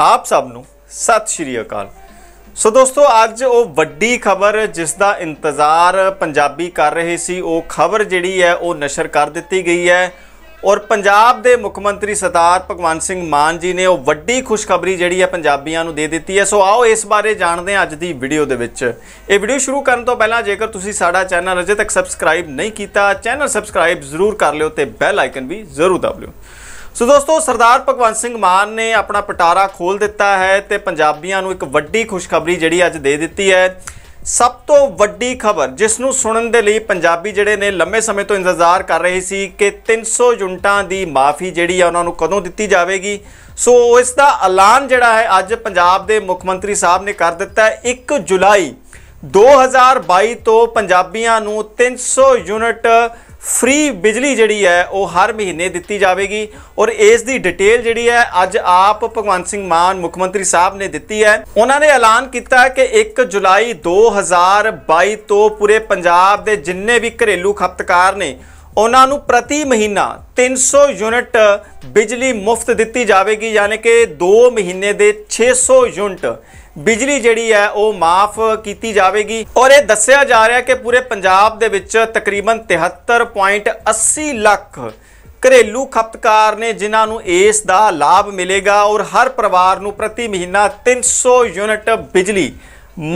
ਆਪ ਸਭ ਨੂੰ ਸਤਿ ਸ਼੍ਰੀ ਅਕਾਲ ਸੋ ਦੋਸਤੋ ਅੱਜ ਉਹ ਵੱਡੀ ਖਬਰ ਜਿਸ ਦਾ ਇੰਤਜ਼ਾਰ ਪੰਜਾਬੀ ਕਰ ਰਹੇ ਸੀ ਉਹ ਖਬਰ ਜਿਹੜੀ ਹੈ ਉਹ ਨਸ਼ਰ ਕਰ ਦਿੱਤੀ ਗਈ ਹੈ ਔਰ ਪੰਜਾਬ ਦੇ ਮੁੱਖ ਮੰਤਰੀ ਸਰਦਾਰ ਭਗਵੰਤ ਸਿੰਘ ਮਾਨ ਜੀ ਨੇ ਉਹ ਵੱਡੀ ਖੁਸ਼ਖਬਰੀ ਜਿਹੜੀ ਹੈ ਪੰਜਾਬੀਆਂ ਨੂੰ ਦੇ ਦਿੱਤੀ ਹੈ ਸੋ ਆਓ ਇਸ ਬਾਰੇ ਜਾਣਦੇ ਹਾਂ ਅੱਜ ਦੀ ਵੀਡੀਓ ਦੇ ਵਿੱਚ ਇਹ ਵੀਡੀਓ ਸ਼ੁਰੂ ਕਰਨ ਤੋਂ ਪਹਿਲਾਂ ਜੇਕਰ ਤੁਸੀਂ ਸਾਡਾ ਚੈਨਲ ਅਜੇ ਤੱਕ ਸਬਸਕ੍ਰਾਈਬ ਨਹੀਂ ਕੀਤਾ ਚੈਨਲ ਸਬਸਕ੍ਰਾਈਬ ਜ਼ਰੂਰ ਕਰ ਲਿਓ ਤੇ ਬੈਲ ਆਈਕਨ ਵੀ ਜ਼ਰੂਰ ਦਬ ਲਿਓ ਸੋ ਦੋਸਤੋ ਸਰਦਾਰ ਭਗਵੰਤ ਸਿੰਘ ਮਾਨ ਨੇ ਆਪਣਾ ਪਟਾਰਾ ਖੋਲ ਦਿੱਤਾ ਹੈ ਤੇ ਪੰਜਾਬੀਆਂ ਨੂੰ ਇੱਕ ਵੱਡੀ ਖੁਸ਼ਖਬਰੀ ਜਿਹੜੀ ਅੱਜ ਦੇ ਦਿੱਤੀ ਹੈ ਸਭ ਤੋਂ ਵੱਡੀ ਖਬਰ ਜਿਸ ਨੂੰ ਸੁਣਨ ਦੇ ਲਈ ਪੰਜਾਬੀ ਜਿਹੜੇ ਨੇ ਲੰਮੇ ਸਮੇਂ ਤੋਂ ਇੰਤਜ਼ਾਰ ਕਰ ਰਹੇ ਸੀ ਕਿ 300 ਯੂਨਟਾਂ ਦੀ ਮਾਫੀ ਜਿਹੜੀ ਆ ਉਹਨਾਂ ਨੂੰ ਕਦੋਂ ਦਿੱਤੀ ਜਾਵੇਗੀ ਸੋ ਇਸ ਦਾ ਐਲਾਨ ਜਿਹੜਾ ਹੈ ਅੱਜ ਪੰਜਾਬ ਦੇ ਮੁੱਖ ਮੰਤਰੀ ਸਾਹਿਬ ਨੇ ਕਰ ਦਿੱਤਾ 1 ਜੁਲਾਈ 2022 ਤੋਂ ਪੰਜਾਬੀਆਂ ਨੂੰ 300 ਯੂਨਿਟ ਫ੍ਰੀ ਬਿਜਲੀ ਜਿਹੜੀ ਹੈ ਉਹ ਹਰ ਮਹੀਨੇ ਦਿੱਤੀ ਜਾਵੇਗੀ ਔਰ ਇਸ ਦੀ ਡਿਟੇਲ ਜਿਹੜੀ ਹੈ ਅੱਜ ਆਪ ਭਗਵੰਤ ਸਿੰਘ ਮਾਨ ਮੁੱਖ ਮੰਤਰੀ ਸਾਹਿਬ ਨੇ ਦਿੱਤੀ ਹੈ ਉਹਨਾਂ ਨੇ ਐਲਾਨ ਕੀਤਾ ਕਿ 1 ਜੁਲਾਈ 2022 ਤੋਂ ਪੂਰੇ ਪੰਜਾਬ ਦੇ ਜਿੰਨੇ ਵੀ ਘਰੇਲੂ ਖਪਤਕਾਰ ਨੇ ਉਹਨਾਂ ਨੂੰ ਪ੍ਰਤੀ ਮਹੀਨਾ 300 ਯੂਨਿਟ ਬਿਜਲੀ ਮੁਫਤ ਦਿੱਤੀ ਜਾਵੇਗੀ ਯਾਨੀ ਕਿ 2 ਮਹੀਨੇ ਦੇ 600 ਯੂਨਿਟ ਬਿਜਲੀ ਜਿਹੜੀ ਹੈ ਉਹ ਮਾਫ ਕੀਤੀ ਜਾਵੇਗੀ ਔਰ ਇਹ ਦੱਸਿਆ ਜਾ ਰਿਹਾ ਕਿ ਪੂਰੇ ਪੰਜਾਬ ਦੇ ਵਿੱਚ ਤਕਰੀਬਨ 73.80 ਲੱਖ ਘਰੇਲੂ ਖਪਤਕਾਰ ਨੇ ਜਿਨ੍ਹਾਂ ਨੂੰ ਇਸ ਦਾ ਲਾਭ ਮਿਲੇਗਾ ਔਰ ਹਰ ਪਰਿਵਾਰ ਨੂੰ ਪ੍ਰਤੀ ਮਹੀਨਾ 300 ਯੂਨਿਟ ਬਿਜਲੀ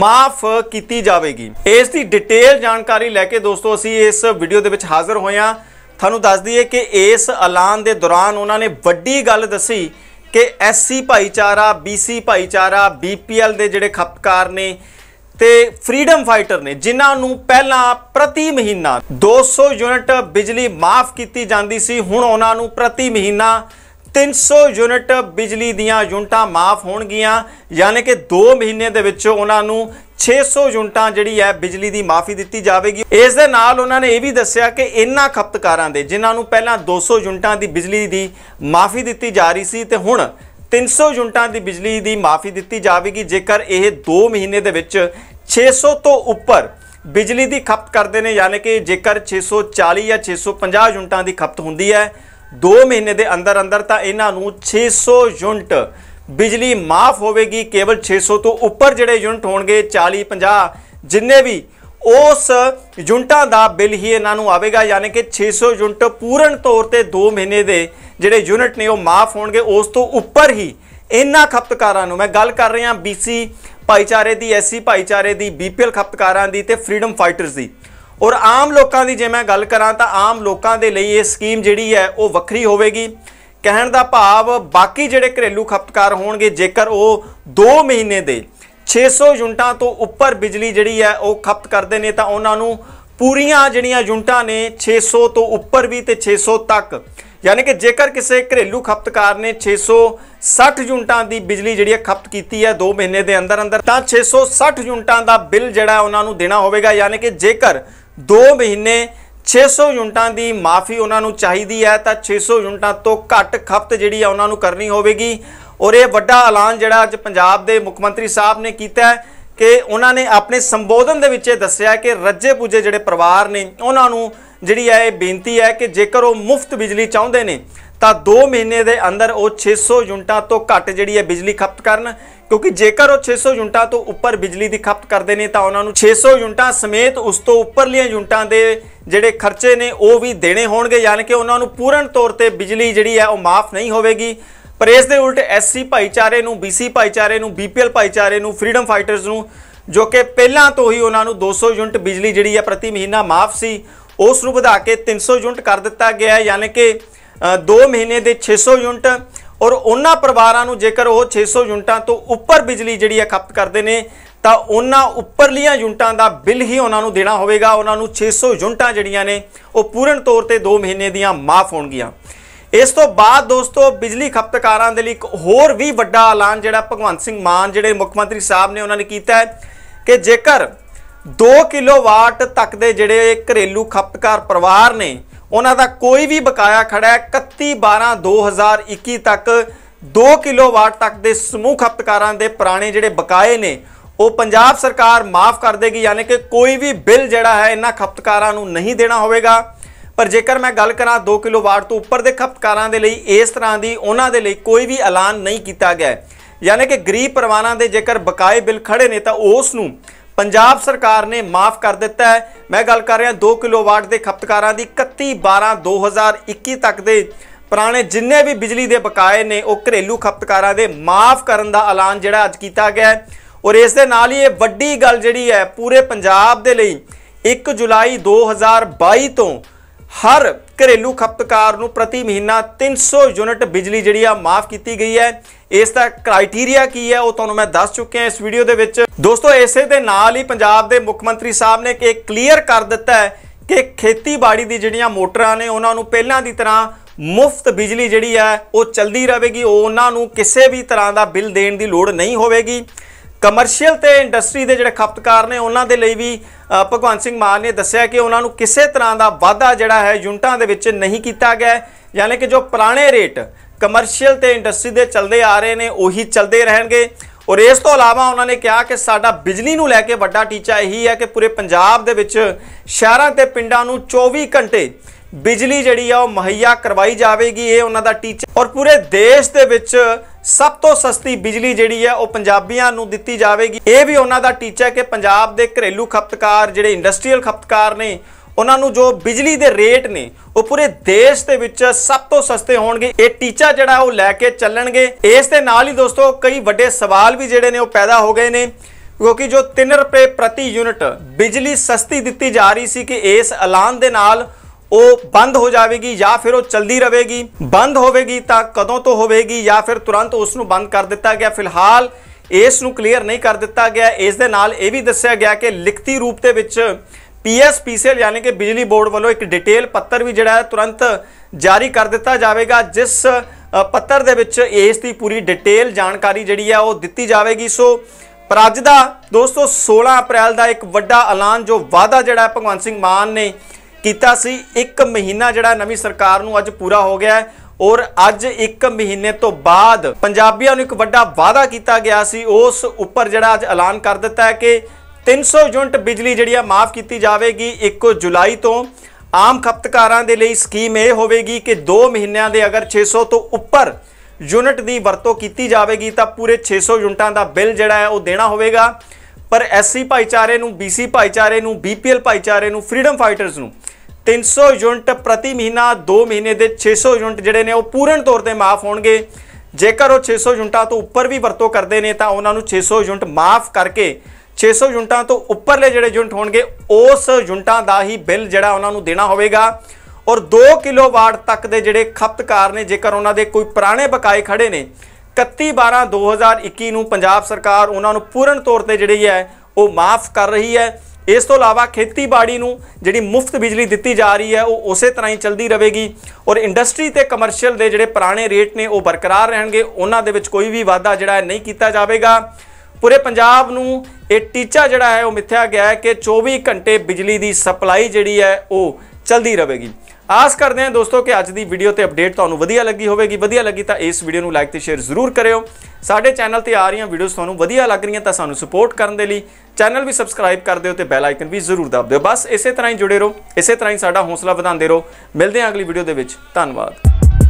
ਮਾਫ ਕੀਤੀ ਜਾਵੇਗੀ ਇਸ ਦੀ ਡਿਟੇਲ ਜਾਣਕਾਰੀ ਲੈ ਕੇ ਦੋਸਤੋ ਅਸੀਂ ਇਸ ਵੀਡੀਓ ਦੇ ਵਿੱਚ ਹਾਜ਼ਰ ਹੋਏ ਹਾਂ ਤੁਹਾਨੂੰ ਦੱਸ ਦਈਏ ਕਿ ਇਸ ਐਲਾਨ ਦੇ ਦੌਰਾਨ ਉਹਨਾਂ ਨੇ ਵੱਡੀ ਗੱਲ ਦੱਸੀ ਕਿ ਐਸਸੀ ਭਾਈਚਾਰਾ ਬੀਸੀ ਭਾਈਚਾਰਾ ਬੀਪੀਐਲ ਦੇ ਜਿਹੜੇ ਖਪਤਕਾਰ ਨੇ ਤੇ ਫਰੀडम ਫਾਈਟਰ ਨੇ ਜਿਨ੍ਹਾਂ ਨੂੰ ਪਹਿਲਾਂ ਪ੍ਰਤੀ ਮਹੀਨਾ 200 ਯੂਨਿਟ ਬਿਜਲੀ ਮਾਫ ਕੀਤੀ ਜਾਂਦੀ ਸੀ ਹੁਣ ਉਹਨਾਂ ਨੂੰ ਪ੍ਰਤੀ ਮਹੀਨਾ 300 ਯੂਨਿਟ ਬਿਜਲੀ ਦੀਆਂ ਯੂਨਟਾਂ ਮਾਫ ਹੋਣਗੀਆਂ ਯਾਨੀ ਕਿ 2 ਮਹੀਨੇ ਦੇ ਵਿੱਚ ਉਹਨਾਂ ਨੂੰ 600 ਯੂਨਟਾਂ ਜਿਹੜੀ ਹੈ ਬਿਜਲੀ ਦੀ ਮਾਫੀ ਦਿੱਤੀ ਜਾਵੇਗੀ ਇਸ ਦੇ ਨਾਲ ਉਹਨਾਂ ਨੇ ਇਹ ਵੀ ਦੱਸਿਆ ਕਿ ਇਨ੍ਹਾਂ ਖਪਤਕਾਰਾਂ ਦੇ ਜਿਨ੍ਹਾਂ ਨੂੰ ਪਹਿਲਾਂ 200 ਯੂਨਟਾਂ ਦੀ ਬਿਜਲੀ ਦੀ ਮਾਫੀ ਦਿੱਤੀ ਜਾ ਰਹੀ ਸੀ ਤੇ ਹੁਣ 300 ਯੂਨਟਾਂ ਦੀ ਬਿਜਲੀ ਦੀ ਮਾਫੀ ਦਿੱਤੀ ਜਾਵੇਗੀ ਜੇਕਰ ਇਹ 2 ਮਹੀਨੇ ਦੇ ਵਿੱਚ 600 ਤੋਂ ਉੱਪਰ ਬਿਜਲੀ ਦੀ ਖਪਤ ਕਰਦੇ ਨੇ ਯਾਨੀ ਕਿ ਜੇਕਰ 640 ਜਾਂ 650 ਯੂਨਟਾਂ ਦੀ ਖਪਤ ਹੁੰਦੀ ਹੈ 2 ਮਹੀਨੇ ਦੇ ਅੰਦਰ ਅੰਦਰ ਤਾਂ ਇਹਨਾਂ ਨੂੰ 600 ਯੂਨਿਟ ਬਿਜਲੀ ਮਾਫ ਹੋਵੇਗੀ ਕੇਵਲ 600 ਤੋਂ ਉੱਪਰ ਜਿਹੜੇ ਯੂਨਿਟ ਹੋਣਗੇ 40 50 ਜਿੰਨੇ ਵੀ ਉਸ ਯੂਨਟਾਂ ਦਾ ਬਿੱਲ ਹੀ ਇਹਨਾਂ ਨੂੰ ਆਵੇਗਾ ਯਾਨੀ ਕਿ 600 ਯੂਨਿਟ ਪੂਰਨ ਤੌਰ ਤੇ 2 ਮਹੀਨੇ ਦੇ ਜਿਹੜੇ ਯੂਨਿਟ ਨੇ ਉਹ ਮਾਫ ਹੋਣਗੇ ਉਸ ਤੋਂ ਉੱਪਰ ਹੀ ਇਹਨਾਂ ਖਪਤਕਾਰਾਂ ਨੂੰ ਮੈਂ ਗੱਲ ਕਰ ਰਿਹਾ ਬੀਸੀ ਭਾਈਚਾਰੇ ਦੀ ਐਸਸੀ ਭਾਈਚਾਰੇ ਦੀ ਬੀਪੀਐਲ ਖਪਤਕਾਰਾਂ ਦੀ ਤੇ ਫਰੀडम ਫਾਈਟਰਸ ਦੀ ਔਰ ਆਮ ਲੋਕਾਂ ਦੀ ਜੇ ਮੈਂ ਗੱਲ ਕਰਾਂ ਤਾਂ ਆਮ ਲੋਕਾਂ ਦੇ ਲਈ ਇਹ ਸਕੀਮ ਜਿਹੜੀ ਹੈ ਉਹ ਵੱਖਰੀ ਹੋਵੇਗੀ ਕਹਿਣ ਦਾ ਭਾਵ ਬਾਕੀ ਜਿਹੜੇ ਘਰੇਲੂ ਖਪਤਕਾਰ ਹੋਣਗੇ ਜੇਕਰ ਉਹ 2 ਮਹੀਨੇ ਦੇ 600 ਯੂਨਟਾਂ ਤੋਂ ਉੱਪਰ ਬਿਜਲੀ ਜਿਹੜੀ ਹੈ ਉਹ ਖਪਤ ਕਰਦੇ ਨੇ ਤਾਂ ਉਹਨਾਂ ਨੂੰ ਪੂਰੀਆਂ ਜਿਹੜੀਆਂ ਯੂਨਟਾਂ ਨੇ 600 ਤੋਂ ਉੱਪਰ ਵੀ ਤੇ 600 ਤੱਕ ਯਾਨੀ ਕਿ ਜੇਕਰ ਕਿਸੇ ਘਰੇਲੂ ਖਪਤਕਾਰ ਨੇ 660 ਯੂਨਟਾਂ ਦੀ ਬਿਜਲੀ ਜਿਹੜੀ ਹੈ ਖਪਤ ਕੀਤੀ ਹੈ 2 ਮਹੀਨੇ ਦੇ ਅੰਦਰ ਅੰਦਰ ਤਾਂ 660 ਯੂਨਟਾਂ ਦਾ ਬਿੱਲ ਜਿਹੜਾ ਉਹਨਾਂ ਨੂੰ ਦੇਣਾ ਹੋਵੇਗਾ ਯਾਨੀ ਕਿ ਜੇਕਰ 2 ਮਹੀਨੇ 600 ਯੂਨਟਾਂ ਦੀ ਮਾਫੀ ਉਹਨਾਂ ਨੂੰ ਚਾਹੀਦੀ ਹੈ ਤਾਂ 600 ਯੂਨਟਾਂ ਤੋਂ ਘੱਟ ਖਪਤ ਜਿਹੜੀ ਆ ਉਹਨਾਂ ਨੂੰ ਕਰਨੀ ਹੋਵੇਗੀ ਔਰ ਇਹ ਵੱਡਾ ਐਲਾਨ ਜਿਹੜਾ ਅੱਜ ਪੰਜਾਬ ਦੇ ਮੁੱਖ ਮੰਤਰੀ ਸਾਹਿਬ ਨੇ ਕੀਤਾ ਹੈ ਕਿ ਉਹਨਾਂ ਨੇ ਆਪਣੇ ਸੰਬੋਧਨ ਦੇ ਵਿੱਚ ਇਹ ਦੱਸਿਆ ਕਿ ਰੱਜੇ ਪੂਜੇ ਜਿਹੜੇ ਪਰਿਵਾਰ ਨੇ ਉਹਨਾਂ ਨੂੰ ਜਿਹੜੀ ਹੈ ਇਹ ਬੇਨਤੀ ਹੈ ਕਿ ਜੇਕਰ ਉਹ ਮੁਫਤ ਬਿਜਲੀ ਚਾਹੁੰਦੇ ਨੇ ਤਾਂ 2 ਮਹੀਨੇ ਦੇ ਅੰਦਰ ਉਹ 600 ਯੂਨਟਾਂ ਤੋਂ ਘੱਟ ਜਿਹੜੀ ਹੈ ਬਿਜਲੀ ਖਪਤ ਕਰਨ ਕਿਉਂਕਿ ਜੇਕਰ ਉਹ 600 ਯੂਨਟਾਂ ਤੋਂ ਉੱਪਰ ਬਿਜਲੀ ਦੀ ਖਪਤ ਕਰਦੇ ਨੇ ਤਾਂ ਉਹਨਾਂ ਨੂੰ 600 ਯੂਨਟਾਂ ਸਮੇਤ ਉਸ ਤੋਂ ਉੱਪਰਲੀਆਂ ਯੂਨਟਾਂ ਦੇ ਜਿਹੜੇ ਖਰਚੇ ਨੇ ਉਹ ਵੀ ਦੇਣੇ ਹੋਣਗੇ ਯਾਨੀ ਕਿ ਉਹਨਾਂ ਨੂੰ ਪੂਰਨ ਤੌਰ ਤੇ ਬਿਜਲੀ ਜਿਹੜੀ ਹੈ ਉਹ ਮਾਫ ਨਹੀਂ ਹੋਵੇਗੀ ਪਰ ਇਸ ਦੇ ਉਲਟ ਐਸਸੀ ਭਾਈਚਾਰੇ ਨੂੰ ਬੀਸੀ ਭਾਈਚਾਰੇ ਨੂੰ ਬੀਪੀਐਲ ਭਾਈਚਾਰੇ ਨੂੰ ਫਰੀडम ਫਾਈਟਰਸ ਨੂੰ ਜੋ ਕਿ ਪਹਿਲਾਂ ਤੋਂ ਹੀ ਉਹਨਾਂ ਨੂੰ 200 ਯੂਨਟ ਬਿਜਲੀ ਜਿਹੜੀ ਹੈ ਪ੍ਰਤੀ ਮਹੀਨਾ ਮਾਫ ਸੀ ਉਸ ਨੂੰ ਵਧਾ ਕੇ 300 ਯੂਨਟ ਕਰ ਦਿੱਤਾ ਗਿਆ ਹੈ ਯਾਨੀ ਕਿ 2 ਮਹੀਨੇ ਦੇ 600 ਯੂਨਟ ਔਰ ਉਹਨਾਂ ਪਰਿਵਾਰਾਂ ਨੂੰ ਜੇਕਰ ਉਹ 600 ਯੂਨਿਟਾਂ ਤੋਂ ਉੱਪਰ ਬਿਜਲੀ ਜਿਹੜੀ ਹੈ ਖਪਤ ਕਰਦੇ ਨੇ ਤਾਂ ਉਹਨਾਂ ਉੱਪਰਲੀਆਂ ਯੂਨਿਟਾਂ ਦਾ ਬਿੱਲ ਹੀ ਉਹਨਾਂ ਨੂੰ ਦੇਣਾ ਹੋਵੇਗਾ ਉਹਨਾਂ ਨੂੰ 600 ਯੂਨਿਟਾਂ ਜਿਹੜੀਆਂ ਨੇ ਉਹ ਪੂਰਨ ਤੌਰ ਤੇ 2 ਮਹੀਨੇ ਦੀਆਂ ਮਾਫ ਹੋਣਗੀਆਂ ਇਸ ਤੋਂ ਬਾਅਦ ਦੋਸਤੋ ਬਿਜਲੀ ਖਪਤਕਾਰਾਂ ਦੇ ਲਈ ਇੱਕ ਹੋਰ ਵੀ ਵੱਡਾ ਐਲਾਨ ਜਿਹੜਾ ਭਗਵੰਤ ਸਿੰਘ ਮਾਨ ਜਿਹੜੇ ਮੁੱਖ ਮੰਤਰੀ ਸਾਹਿਬ ਨੇ ਉਹਨਾਂ ਨੇ ਕੀਤਾ ਹੈ ਕਿ ਜੇਕਰ 2 ਕਿਲੋਵਾਟ ਤੱਕ ਦੇ ਜਿਹੜੇ ਘਰੇਲੂ ਖਪਤਕਾਰ ਪਰਿਵਾਰ ਨੇ ਉਹਨਾਂ ਦਾ ਕੋਈ ਵੀ ਬਕਾਇਆ ਖੜਾ ਹੈ 31 12 2021 ਤੱਕ 2 ਕਿਲੋਵਾਟ ਤੱਕ ਦੇ ਸਮੂਹ ਖਪਤਕਾਰਾਂ ਦੇ ਪੁਰਾਣੇ ਜਿਹੜੇ ਬਕਾਏ ਨੇ ਉਹ ਪੰਜਾਬ ਸਰਕਾਰ ਮਾਫ ਕਰ ਦੇਗੀ ਯਾਨੀ ਕਿ ਕੋਈ ਵੀ ਬਿੱਲ ਜਿਹੜਾ ਹੈ ਇਹਨਾਂ ਖਪਤਕਾਰਾਂ ਨੂੰ ਨਹੀਂ ਦੇਣਾ ਹੋਵੇਗਾ ਪਰ ਜੇਕਰ ਮੈਂ ਗੱਲ ਕਰਾਂ 2 ਕਿਲੋਵਾਟ ਤੋਂ ਉੱਪਰ ਦੇ ਖਪਤਕਾਰਾਂ ਦੇ ਲਈ ਇਸ ਤਰ੍ਹਾਂ ਦੀ ਉਹਨਾਂ ਦੇ ਲਈ ਕੋਈ ਵੀ ਐਲਾਨ ਨਹੀਂ ਕੀਤਾ ਗਿਆ ਯਾਨੀ ਕਿ ਗਰੀਬ ਪਰਿਵਾਰਾਂ ਦੇ ਜੇਕਰ ਬਕਾਏ ਬਿੱਲ ਖੜੇ ਨੇ ਤਾਂ ਉਸ ਨੂੰ ਪੰਜਾਬ ਸਰਕਾਰ ਨੇ ਮਾਫ ਕਰ ਦਿੱਤਾ ਹੈ ਮੈਂ ਗੱਲ ਕਰ ਰਿਹਾ 2 ਕਿਲੋਵਾਟ ਦੇ ਖਪਤਕਾਰਾਂ ਦੀ 31 12 2021 ਤੱਕ ਦੇ ਪੁਰਾਣੇ ਜਿੰਨੇ ਵੀ ਬਿਜਲੀ ਦੇ ਬਕਾਏ ਨੇ ਉਹ ਘਰੇਲੂ ਖਪਤਕਾਰਾਂ ਦੇ ਮਾਫ ਕਰਨ ਦਾ ਐਲਾਨ ਜਿਹੜਾ ਅੱਜ ਕੀਤਾ ਗਿਆ ਔਰ ਇਸ ਦੇ ਨਾਲ ਹੀ ਇਹ ਵੱਡੀ ਗੱਲ ਜਿਹੜੀ ਹੈ ਪੂਰੇ ਪੰਜਾਬ ਦੇ ਲਈ 1 ਜੁਲਾਈ 2022 ਤੋਂ ਹਰ ਘਰੇਲੂ ਖਪਤਕਾਰ ਨੂੰ ਪ੍ਰਤੀ ਮਹੀਨਾ 300 ਯੂਨਿਟ ਬਿਜਲੀ ਜਿਹੜੀ ਆ ਮਾਫ ਕੀਤੀ ਗਈ ਹੈ ਇਸ ਦਾ ਕ੍ਰਾਈਟੇਰੀਆ ਕੀ ਹੈ ਉਹ ਤੁਹਾਨੂੰ ਮੈਂ ਦੱਸ ਚੁੱਕਿਆ ਇਸ ਵੀਡੀਓ ਦੇ ਵਿੱਚ ਦੋਸਤੋ ਇਸੇ ਦੇ ਨਾਲ ਹੀ ਪੰਜਾਬ ਦੇ ਮੁੱਖ ਮੰਤਰੀ ਸਾਹਿਬ ਨੇ ਕਿ ਕਲੀਅਰ ਕਰ ਦਿੱਤਾ ਹੈ ਕਿ ਖੇਤੀਬਾੜੀ ਦੀ ਜਿਹੜੀਆਂ ਮੋਟਰਾਂ ਨੇ ਉਹਨਾਂ ਨੂੰ ਪਹਿਲਾਂ ਦੀ ਤਰ੍ਹਾਂ ਮੁਫਤ ਬਿਜਲੀ ਜਿਹੜੀ ਹੈ ਉਹ ਚਲਦੀ ਰਹੇਗੀ ਉਹਨਾਂ ਨੂੰ ਕਿਸੇ ਵੀ ਤਰ੍ਹਾਂ ਦਾ ਬਿੱਲ ਦੇਣ ਦੀ ਲੋੜ ਨਹੀਂ ਹੋਵੇਗੀ ਕਮਰਸ਼ੀਅਲ ਤੇ ਇੰਡਸਟਰੀ ਦੇ ਜਿਹੜੇ ਖਪਤਕਾਰ ਨੇ ਉਹਨਾਂ ਦੇ ਲਈ ਵੀ ਭਗਵਾਨ ਸਿੰਘ ਮਾਨ ਨੇ ਦੱਸਿਆ ਕਿ ਉਹਨਾਂ ਨੂੰ ਕਿਸੇ ਤਰ੍ਹਾਂ ਦਾ ਵਾਧਾ ਜਿਹੜਾ ਹੈ ਯੂਨਿਟਾਂ ਦੇ ਵਿੱਚ ਨਹੀਂ ਕੀਤਾ ਗਿਆ ਯਾਨੀ ਕਿ ਜੋ ਪੁਰਾਣੇ ਰੇਟ ਕਮਰਸ਼ੀਅਲ ਤੇ ਇੰਡਸਟਰੀ ਦੇ ਚੱਲਦੇ ਆ ਰਹੇ ਨੇ ਉਹੀ ਚੱਲਦੇ ਰਹਿਣਗੇ ਔਰ ਇਸ ਤੋਂ ਇਲਾਵਾ ਉਹਨਾਂ ਨੇ ਕਿਹਾ ਕਿ ਸਾਡਾ ਬਿਜਲੀ ਨੂੰ ਲੈ ਕੇ ਵੱਡਾ ਟੀਚਾ ਇਹੀ ਹੈ ਕਿ ਪੂਰੇ ਪੰਜਾਬ ਦੇ ਵਿੱਚ ਸ਼ਹਿਰਾਂ ਤੇ ਪਿੰਡਾਂ ਨੂੰ 24 ਘੰਟੇ ਬਿਜਲੀ ਜਿਹੜੀ ਆ ਉਹ ਮੁਹੱਈਆ ਕਰਵਾਈ ਜਾਵੇਗੀ ਇਹ ਉਹਨਾਂ ਦਾ ਟੀਚਾ ਔਰ ਪੂਰੇ ਦੇਸ਼ ਦੇ ਵਿੱਚ ਸਭ ਤੋਂ ਸਸਤੀ ਬਿਜਲੀ ਜਿਹੜੀ ਹੈ ਉਹ ਪੰਜਾਬੀਆਂ ਨੂੰ ਦਿੱਤੀ ਜਾਵੇਗੀ ਇਹ ਵੀ ਉਹਨਾਂ ਦਾ ਟੀਚਾ ਹੈ ਕਿ ਪੰਜਾਬ ਦੇ ਘਰੇਲੂ ਖਪਤਕਾਰ ਜਿਹੜੇ ਇੰਡਸਟਰੀਅਲ ਖਪਤਕਾਰ ਨੇ ਉਹਨਾਂ ਨੂੰ ਜੋ ਬਿਜਲੀ ਦੇ ਰੇਟ ਨੇ ਉਹ ਪੂਰੇ ਦੇਸ਼ ਦੇ ਵਿੱਚ ਸਭ ਤੋਂ ਸਸਤੇ ਹੋਣਗੇ ਇਹ ਟੀਚਾ ਜਿਹੜਾ ਉਹ ਲੈ ਕੇ ਚੱਲਣਗੇ ਇਸ ਦੇ ਨਾਲ ਹੀ ਦੋਸਤੋ ਕਈ ਵੱਡੇ ਸਵਾਲ ਵੀ ਜਿਹੜੇ ਨੇ ਉਹ ਪੈਦਾ ਹੋ ਗਏ ਨੇ ਕਿਉਂਕਿ ਜੋ 3 ਰੁਪਏ ਪ੍ਰਤੀ ਯੂਨਿਟ ਬਿਜਲੀ ਸਸਤੀ ਦਿੱਤੀ ਜਾ ਰਹੀ ਸੀ ਕਿ ਇਸ ਐਲਾਨ ਦੇ ਨਾਲ ਉਹ ਬੰਦ ਹੋ ਜਾਵੇਗੀ ਜਾਂ ਫਿਰ ਉਹ ਚਲਦੀ ਰਹੇਗੀ ਬੰਦ ਹੋਵੇਗੀ ਤਾਂ ਕਦੋਂ ਤੋਂ ਹੋਵੇਗੀ ਜਾਂ ਫਿਰ ਤੁਰੰਤ ਉਸ ਨੂੰ ਬੰਦ ਕਰ ਦਿੱਤਾ ਗਿਆ ਫਿਲਹਾਲ ਇਸ ਨੂੰ ਕਲੀਅਰ ਨਹੀਂ ਕਰ ਦਿੱਤਾ ਗਿਆ ਇਸ ਦੇ ਨਾਲ ਇਹ ਵੀ ਦੱਸਿਆ ਗਿਆ ਕਿ ਲਿਖਤੀ ਰੂਪ ਦੇ ਵਿੱਚ ਪੀਐਸਪੀਸੀਐਲ ਯਾਨੀ ਕਿ ਬਿਜਲੀ ਬੋਰਡ ਵੱਲੋਂ ਇੱਕ ਡਿਟੇਲ ਪੱਤਰ ਵੀ ਜਿਹੜਾ ਹੈ ਤੁਰੰਤ ਜਾਰੀ ਕਰ ਦਿੱਤਾ ਜਾਵੇਗਾ ਜਿਸ ਪੱਤਰ ਦੇ ਵਿੱਚ ਇਸ ਦੀ ਪੂਰੀ ਡਿਟੇਲ ਜਾਣਕਾਰੀ ਜਿਹੜੀ ਹੈ ਉਹ ਦਿੱਤੀ ਜਾਵੇਗੀ ਸੋ ਪਰ ਅੱਜ ਦਾ ਦੋਸਤੋ 16 ਅਪ੍ਰੈਲ ਦਾ ਇੱਕ ਵੱਡਾ ਐਲਾਨ ਜੋ ਵਾਅਦਾ ਜਿਹੜਾ ਭਗਵੰਤ ਸਿੰਘ ਮਾਨ ਨੇ ਕੀਤਾ ਸੀ ਇੱਕ ਮਹੀਨਾ ਜਿਹੜਾ ਨਵੀਂ ਸਰਕਾਰ ਨੂੰ ਅੱਜ ਪੂਰਾ ਹੋ ਗਿਆ ਔਰ ਅੱਜ ਇੱਕ ਮਹੀਨੇ ਤੋਂ ਬਾਅਦ ਪੰਜਾਬੀਆਂ ਨੂੰ ਇੱਕ ਵੱਡਾ ਵਾਅਦਾ ਕੀਤਾ ਗਿਆ ਸੀ ਉਸ ਉੱਪਰ ਜਿਹੜਾ ਅੱਜ ਐਲਾਨ ਕਰ ਦਿੱਤਾ ਹੈ ਕਿ 300 ਯੂਨਿਟ ਬਿਜਲੀ ਜਿਹੜੀ ਆ ਮਾਫ ਕੀਤੀ ਜਾਵੇਗੀ 1 ਜੁਲਾਈ ਤੋਂ ਆਮ ਖਪਤਕਾਰਾਂ ਦੇ ਲਈ ਸਕੀਮ ਇਹ ਹੋਵੇਗੀ ਕਿ 2 ਮਹੀਨਿਆਂ ਦੇ ਅਗਰ 600 ਤੋਂ ਉੱਪਰ ਯੂਨਿਟ ਦੀ ਵਰਤੋਂ ਕੀਤੀ ਜਾਵੇਗੀ ਤਾਂ ਪੂਰੇ 600 ਯੂਨਿਟਾਂ ਦਾ ਬਿੱਲ ਜਿਹੜਾ ਹੈ ਉਹ ਦੇਣਾ ਹੋਵੇਗਾ ਪਰ ਐਸਸੀ ਭਾਈਚਾਰੇ ਨੂੰ ਬੀਸੀ ਭਾਈਚਾਰੇ ਨੂੰ ਬੀਪੀਐਲ ਭਾਈਚਾਰੇ ਨੂੰ ਫ੍ਰੀडम ਫਾਈਟਰਸ ਨੂੰ 300 ਯੂਨਿਟ ਪ੍ਰਤੀ ਮਹੀਨਾ 2 ਮਹੀਨੇ ਦੇ 600 ਯੂਨਿਟ ਜਿਹੜੇ ਨੇ ਉਹ ਪੂਰਨ ਤੌਰ ਤੇ ਮਾਫ ਹੋਣਗੇ ਜੇਕਰ ਉਹ 600 ਯੂਨਿਟਾਂ ਤੋਂ ਉੱਪਰ ਵੀ ਵਰਤੋਂ ਕਰਦੇ ਨੇ ਤਾਂ ਉਹਨਾਂ ਨੂੰ 600 ਯੂਨਿਟ ਮਾਫ ਕਰਕੇ 600 ਯੂਨਿਟਾਂ ਤੋਂ ਉੱਪਰਲੇ ਜਿਹੜੇ ਯੂਨਿਟ ਹੋਣਗੇ ਉਸ ਯੂਨਿਟਾਂ ਦਾ ਹੀ ਬਿੱਲ ਜਿਹੜਾ ਉਹਨਾਂ ਨੂੰ ਦੇਣਾ ਹੋਵੇਗਾ ਔਰ 2 ਕਿਲੋਵਾਟ ਤੱਕ ਦੇ ਜਿਹੜੇ ਖਪਤਕਾਰ ਨੇ ਜੇਕਰ ਉਹਨਾਂ ਦੇ ਕੋਈ ਪੁਰਾਣੇ ਬਕਾਏ ਖੜੇ ਨੇ 31/12/2021 ਨੂੰ ਪੰਜਾਬ ਸਰਕਾਰ ਉਹਨਾਂ ਨੂੰ ਪੂਰਨ ਤੌਰ ਤੇ ਜਿਹੜੀ ਹੈ ਉਹ ਮਾਫ ਕਰ ਰਹੀ ਹੈ ਇਸ ਤੋਂ ਇਲਾਵਾ ਖੇਤੀਬਾੜੀ ਨੂੰ ਜਿਹੜੀ ਮੁਫਤ ਬਿਜਲੀ ਦਿੱਤੀ ਜਾ ਰਹੀ ਹੈ ਉਹ ਉਸੇ ਤਰ੍ਹਾਂ ਹੀ ਚਲਦੀ ਰਹੇਗੀ ਔਰ ਇੰਡਸਟਰੀ ਤੇ ਕਮਰਸ਼ੀਅਲ ਦੇ ਜਿਹੜੇ ਪੁਰਾਣੇ ਰੇਟ ਨੇ ਉਹ ਬਰਕਰਾਰ ਰਹਿਣਗੇ ਉਹਨਾਂ ਦੇ ਵਿੱਚ ਕੋਈ ਵੀ ਵਾਧਾ ਜਿਹੜਾ ਹੈ ਨਹੀਂ ਕੀਤਾ ਜਾਵੇਗਾ ਪੂਰੇ ਪੰਜਾਬ ਨੂੰ ਇਹ ਟੀਚਾ ਜਿਹੜਾ ਹੈ ਉਹ ਮਿੱਥਿਆ ਗਿਆ ਹੈ ਕਿ 24 ਘੰਟੇ ਬਿਜਲੀ ਦੀ ਸਪਲਾਈ ਜਿਹੜੀ ਹੈ ਉਹ ਚਲਦੀ ਰਹੇਗੀ ਆਸ ਕਰਦੇ ਹਾਂ ਦੋਸਤੋ ਕਿ ਅੱਜ ਦੀ ਵੀਡੀਓ ਤੇ ਅਪਡੇਟ ਤੁਹਾਨੂੰ ਵਧੀਆ ਲੱਗੀ ਹੋਵੇਗੀ ਵਧੀਆ ਲੱਗੀ ਤਾਂ ਇਸ ਵੀਡੀਓ ਨੂੰ ਲਾਈਕ ਤੇ ਸ਼ੇਅਰ ਜ਼ਰੂਰ ਕਰਿਓ ਸਾਡੇ ਚੈਨਲ ਤੇ ਆ ਰਹੀਆਂ ਵੀਡੀਓਜ਼ ਤੁਹਾਨੂੰ ਵਧੀਆ ਲੱਗ ਰਹੀਆਂ ਤਾਂ ਸਾਨੂੰ ਸਪੋਰਟ ਕਰਨ ਦੇ ਲਈ ਚੈਨਲ ਵੀ ਸਬਸਕ੍ਰਾਈਬ ਕਰ ਦਿਓ ਤੇ ਬੈਲ ਆਈਕਨ ਵੀ ਜ਼ਰੂਰ ਦਬਾ ਦਿਓ ਬਸ ਇਸੇ ਤਰ੍ਹਾਂ ਹੀ ਜੁੜੇ ਰਹੋ ਇਸੇ ਤਰ੍ਹਾਂ ਹੀ ਸਾਡਾ ਹੌਸਲਾ ਵਧਾਉਂਦੇ ਰਹੋ ਮਿਲਦੇ ਹਾਂ ਅਗਲੀ ਵੀਡੀਓ ਦੇ ਵਿੱਚ ਧੰਨਵਾਦ